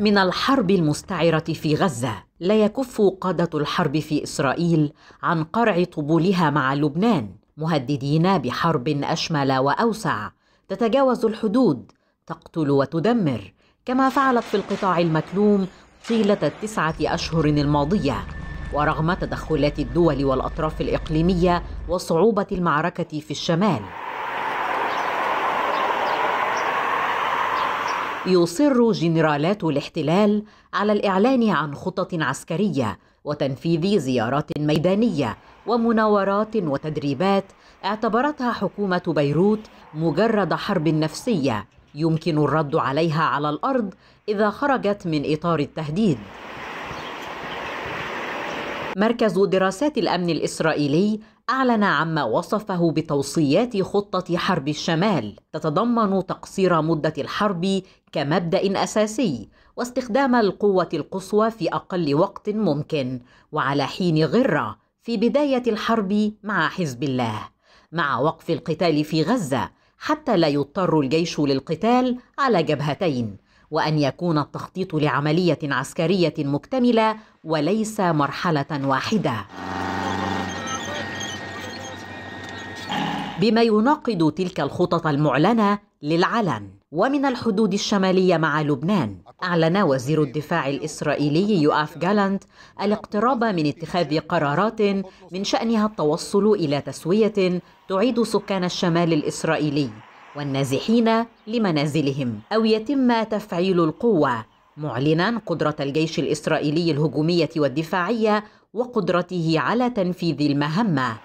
من الحرب المستعره في غزه لا يكف قاده الحرب في اسرائيل عن قرع طبولها مع لبنان مهددين بحرب اشمل واوسع تتجاوز الحدود تقتل وتدمر كما فعلت في القطاع المكلوم طيله التسعه اشهر الماضيه ورغم تدخلات الدول والاطراف الاقليميه وصعوبه المعركه في الشمال يصر جنرالات الاحتلال على الاعلان عن خطط عسكريه وتنفيذ زيارات ميدانيه ومناورات وتدريبات اعتبرتها حكومه بيروت مجرد حرب نفسيه يمكن الرد عليها على الارض اذا خرجت من اطار التهديد مركز دراسات الأمن الإسرائيلي أعلن عما وصفه بتوصيات خطة حرب الشمال تتضمن تقصير مدة الحرب كمبدأ أساسي واستخدام القوة القصوى في أقل وقت ممكن وعلى حين غرة في بداية الحرب مع حزب الله مع وقف القتال في غزة حتى لا يضطر الجيش للقتال على جبهتين وان يكون التخطيط لعمليه عسكريه مكتمله وليس مرحله واحده بما يناقض تلك الخطط المعلنه للعلن ومن الحدود الشمالية مع لبنان أعلن وزير الدفاع الإسرائيلي يؤاف جالانت الاقتراب من اتخاذ قرارات من شأنها التوصل إلى تسوية تعيد سكان الشمال الإسرائيلي والنازحين لمنازلهم أو يتم تفعيل القوة معلنا قدرة الجيش الإسرائيلي الهجومية والدفاعية وقدرته على تنفيذ المهمة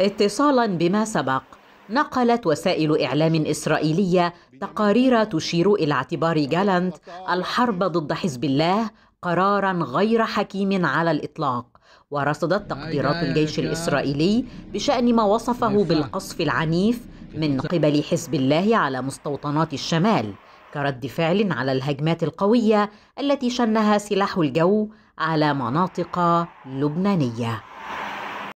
اتصالا بما سبق نقلت وسائل إعلام إسرائيلية تقارير تشير إلى اعتبار جالانت الحرب ضد حزب الله قرارا غير حكيم على الإطلاق ورصدت تقديرات الجيش الإسرائيلي بشأن ما وصفه بالقصف العنيف من قبل حزب الله على مستوطنات الشمال كرد فعل على الهجمات القوية التي شنها سلاح الجو على مناطق لبنانية